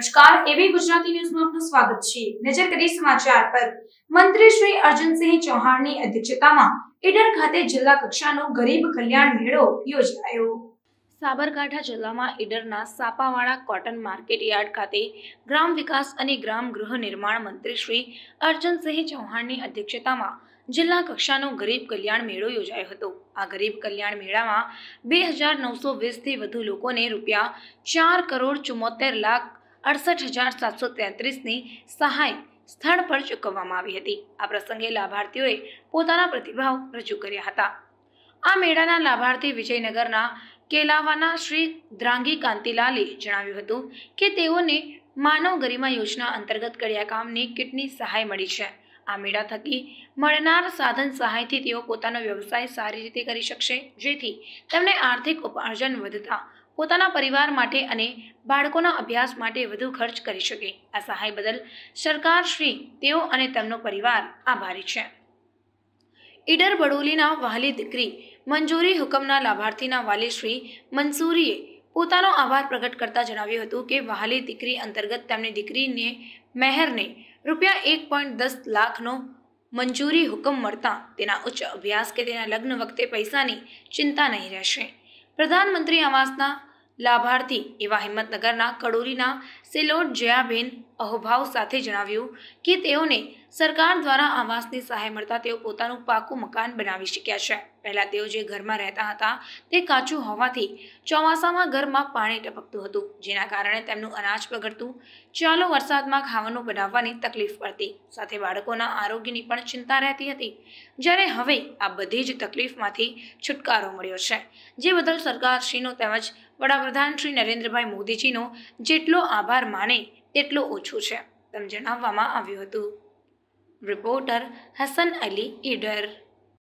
નમસ્કાર એબી ગુજરાતી ન્યૂઝમાં આપનું સ્વાગત છે નજર કરીએ સમાચાર પર મંત્રી શ્રી અર્જુનસિંહ ચૌહાણની અધ્યક્ષતામાં ઈડર ખાતે જિલ્લા કક્ષાનો ગરીબ કલ્યાણ મેળો યોજાયો સાબરકાંઠા જિલ્લામાં ઈડરના સાપાવાળા કોટન માર્કેટ યાર્ડ ખાતે ગ્રામ વિકાસ અને ગ્રામ ગૃહ નિર્માણ મંત્રી શ્રી અર્જુનસિંહ ચૌહાણની અધ્યક્ષતામાં જિલ્લા કક્ષાનો ગરીબ કલ્યાણ મેળો યોજાયો હતો આ ગરીબ કલ્યાણ મેળામાં બે હજાર નવસો વીસથી વધુ લોકોને રૂપિયા ચાર કરોડ ચુમ્મોતેર લાખ અડસઠ હજાર સાતસો તેત્રીસની સહાય સ્થળ પર ચૂકવવામાં આવી હતી આ પ્રસંગે લાભાર્થીઓએ પોતાના પ્રતિભાવ રજૂ કર્યા હતા આ મેળાના લાભાર્થી વિજયનગરના કેલાવાના શ્રી દ્રાંગી કાંતિલાલે જણાવ્યું હતું કે તેઓને માનવ ગરિમા યોજના અંતર્ગત કર્યા કામની કિટની સહાય મળી છે આ મેળા થકી મળનાર સાધન સહાયથી તેઓ પોતાનો વ્યવસાય સારી રીતે કરી શકશે જેથી તેમને આર્થિક ઉપાર્જન વધતા પોતાના પરિવાર માટે અને બાળકોના અભ્યાસ માટે વધુ ખર્ચ કરી શકે આ સહાય બદલ સરકાર શ્રી તેઓ અને તેમનો પરિવાર આભારી છે ઈડર બડોલીના વહાલી દીકરી મંજૂરી હુકમના લાભાર્થીના વાલી શ્રી મંસૂરીએ પોતાનો આભાર પ્રગટ કરતા જણાવ્યું હતું કે વહાલી દીકરી અંતર્ગત તેમની દીકરીને મહેરને રૂપિયા એક પોઈન્ટ દસ લાખનો મંજૂરી હુકમ મળતા તેના ઉચ્ચ અભ્યાસ કે તેના લગ્ન વખતે પૈસાની ચિંતા નહીં રહેશે પ્રધાનમંત્રી આવાસના લાભાર્થી એવા હિંમતનગરના કડોરીના સેલોટ જયાબેન અહોભાવ સાથે જણાવ્યું કે તેઓને સરકાર દ્વારા આવાસની સહાય મળતા તેઓ પોતાનું પાકું મકાન બનાવી શક્યા છે પહેલાં તેઓ જે ઘરમાં રહેતા હતા તે કાચું હોવાથી ચોમાસામાં ઘરમાં પાણી ટપકતું હતું જેના કારણે તેમનું અનાજ બગડતું ચાલો વરસાદમાં ખાવાનું બનાવવાની તકલીફ પડતી સાથે બાળકોના આરોગ્યની પણ ચિંતા રહેતી હતી જ્યારે હવે આ બધી જ તકલીફમાંથી છુટકારો મળ્યો છે જે બદલ સરકારશ્રીનો તેમજ વડાપ્રધાન શ્રી નરેન્દ્રભાઈ મોદીજીનો જેટલો આભાર માને તેટલું ઓછું છે તેમ જણાવવામાં આવ્યું હતું રિપોર્ટર હસન અલી ઈડર